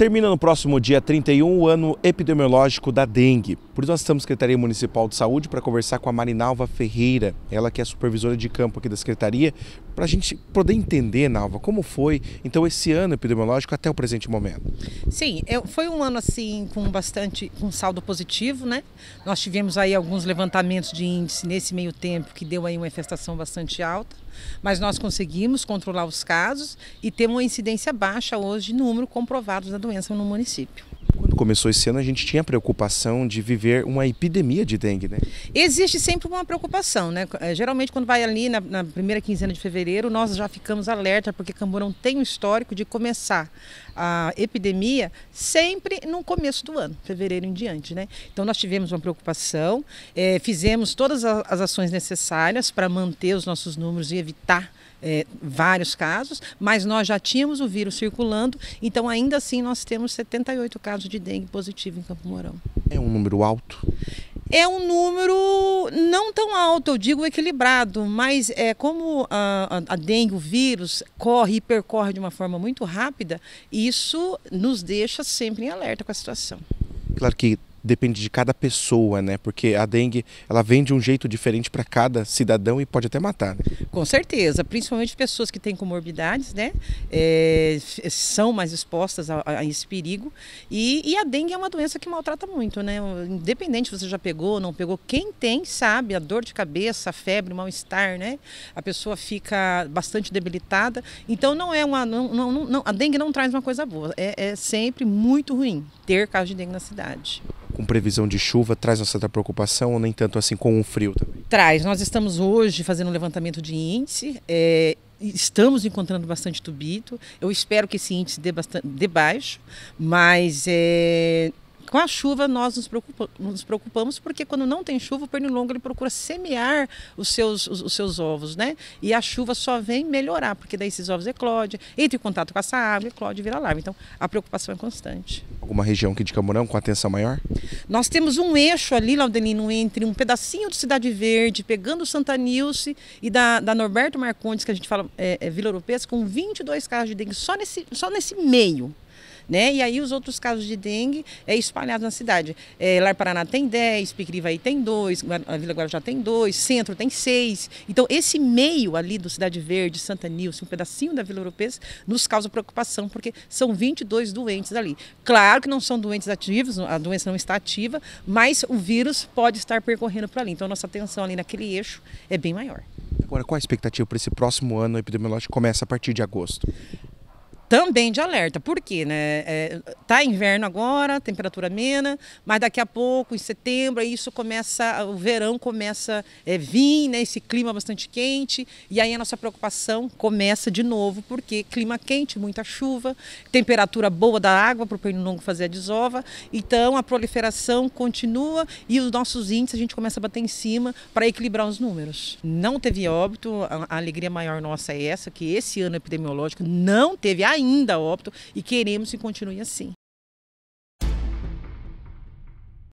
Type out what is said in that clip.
Termina no próximo dia 31 o ano epidemiológico da dengue. Por isso nós estamos na Secretaria Municipal de Saúde para conversar com a Marinalva Ferreira, ela que é supervisora de campo aqui da Secretaria, para a gente poder entender, Nalva, como foi então esse ano epidemiológico até o presente momento. Sim, é, foi um ano assim com bastante com saldo positivo, né? Nós tivemos aí alguns levantamentos de índice nesse meio tempo que deu aí uma infestação bastante alta, mas nós conseguimos controlar os casos e ter uma incidência baixa hoje de número comprovado da doença no município começou esse ano, a gente tinha preocupação de viver uma epidemia de dengue, né? Existe sempre uma preocupação, né? É, geralmente quando vai ali na, na primeira quinzena de fevereiro, nós já ficamos alerta, porque Camburão tem o histórico de começar a epidemia sempre no começo do ano, fevereiro em diante, né? Então nós tivemos uma preocupação, é, fizemos todas as ações necessárias para manter os nossos números e evitar é, vários casos, mas nós já tínhamos o vírus circulando, então ainda assim nós temos 78 casos de dengue dengue positivo em Campo Mourão. É um número alto? É um número não tão alto, eu digo equilibrado, mas é como a, a, dengue, o vírus, corre e percorre de uma forma muito rápida, isso nos deixa sempre em alerta com a situação. Claro que depende de cada pessoa, né? Porque a dengue, ela vem de um jeito diferente para cada cidadão e pode até matar. Né? Com certeza, principalmente pessoas que têm comorbidades, né? É, são mais expostas a, a esse perigo. E, e, a dengue é uma doença que maltrata muito, né? Independente se você já pegou ou não pegou, quem tem sabe a dor de cabeça, a febre, o mal-estar, né? A pessoa fica bastante debilitada. Então não é uma. Não, não, não, a dengue não traz uma coisa boa. É, é sempre muito ruim ter caso de dengue na cidade com previsão de chuva traz uma certa preocupação ou nem tanto assim com o frio também? Traz. Nós estamos hoje fazendo um levantamento de índice. É, estamos encontrando bastante tubito. Eu espero que esse índice dê, bastante, dê baixo, mas é, com a chuva nós nos, preocupa, nos, preocupamos porque quando não tem chuva o pernilongo ele procura semear os seus, os, os, seus ovos, né? E a chuva só vem melhorar, porque daí esses ovos eclodem, entra em contato com essa água, eclode e vira larva. Então a preocupação é constante. Alguma região aqui de Camorão com atenção maior? Nós temos um eixo ali, Laudelino, entre um pedacinho de Cidade Verde, pegando Santa Nilce e da, da Norberto Marcondes, que a gente fala é, é Vila Europeia, com 22 casos de dengue só nesse, só nesse meio né? E aí os outros casos de dengue é espalhado na cidade. É, Lar Paraná tem 10, aí tem 2, a Vila Guarujá tem 2, Centro tem 6. Então esse meio ali do Cidade Verde, Santa Nilce, um pedacinho da Vila Europeia, nos causa preocupação, porque são 22 doentes ali. Claro que não são doentes ativos, a doença não está ativa, mas o vírus pode estar percorrendo para ali. Então nossa atenção ali naquele eixo é bem maior. Agora, qual a expectativa para esse próximo ano o epidemiológico começa a partir de agosto? também de alerta. Por quê? Né? É, tá inverno agora, temperatura amena, mas daqui a pouco, em setembro, isso começa, o verão começa a é, vir, né? Esse clima bastante quente, e aí a nossa preocupação começa de novo, porque clima quente, muita chuva, temperatura boa da água para o pernilongo fazer a desova. Então a proliferação continua e os nossos índices a gente começa a bater em cima para equilibrar os números. Não teve óbito, a, a alegria maior nossa é essa, que esse ano epidemiológico não teve ainda ainda a óbito e queremos que continue assim.